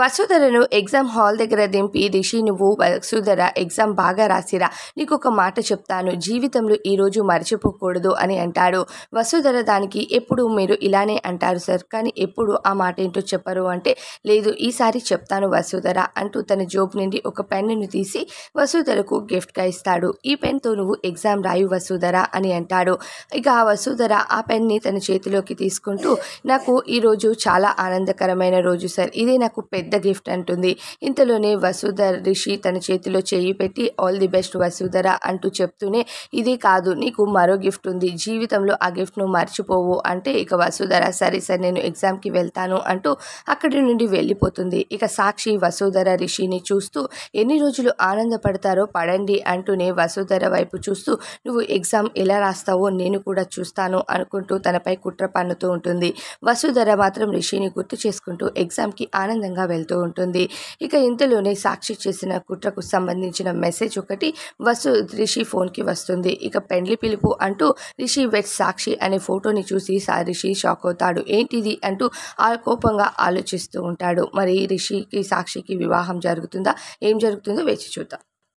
వసుధరను exam hall దగ్గర దింపి రిషి నువ్వు వసుధర ఎగ్జామ్ బాగా రాసిరా నీకు ఒక మాట చెప్తాను జీవితంలో ఈరోజు మర్చిపోకూడదు అని అంటాడు వసుధర దానికి ఎప్పుడు మీరు ఇలానే అంటారు సార్ కానీ ఎప్పుడు ఆ మాట ఏంటో చెప్పరు అంటే లేదు ఈసారి చెప్తాను వసుధర అంటూ తన జోబ్ నుండి ఒక పెన్నును తీసి వసుధరకు గిఫ్ట్గా ఇస్తాడు ఈ పెన్తో నువ్వు ఎగ్జామ్ రాయు వసుధర అని అంటాడు ఇక ఆ వసుధర ఆ పెన్ని తన చేతిలోకి తీసుకుంటూ నాకు ఈరోజు చాలా ఆనందకరమైన రోజు సార్ ఇదే నాకు పెద్ద పెద్ద గిఫ్ట్ అంటుంది ఇంతలోనే వసుధర రిషి తన చేతిలో చేయి పెట్టి ఆల్ ది బెస్ట్ వసుధర అంటూ చెప్తూనే ఇది కాదు నీకు మరో గిఫ్ట్ ఉంది జీవితంలో ఆ గిఫ్ట్ను మర్చిపోవు అంటే ఇక వసుధర సరే సరే నేను ఎగ్జామ్కి వెళ్తాను అంటూ అక్కడి నుండి వెళ్ళిపోతుంది ఇక సాక్షి వసుధర రిషిని చూస్తూ ఎన్ని రోజులు ఆనందపడతారో పడండి అంటూనే వసుధర వైపు చూస్తూ నువ్వు ఎగ్జామ్ ఎలా రాస్తావో నేను కూడా చూస్తాను అనుకుంటూ తనపై కుట్ర పన్నుతూ ఉంటుంది వసుధర మాత్రం రిషిని గుర్తు చేసుకుంటూ ఎగ్జామ్కి ఆనందంగా వెళ్తూ ఉంటుంది ఇక ఇంతలోనే సాక్షి చేసిన కుట్రకు సంబంధించిన మెసేజ్ ఒకటి వసు రిషి ఫోన్కి వస్తుంది ఇక పెండ్లి పిలుపు అంటూ రిషి వెట్ సాక్షి అనే ఫోటోని చూసి రిషి షాక్ అవుతాడు ఏంటిది అంటూ ఆ కోపంగా ఆలోచిస్తూ ఉంటాడు మరి రిషికి సాక్షికి వివాహం జరుగుతుందా ఏం జరుగుతుందో వేచి చూద్దాం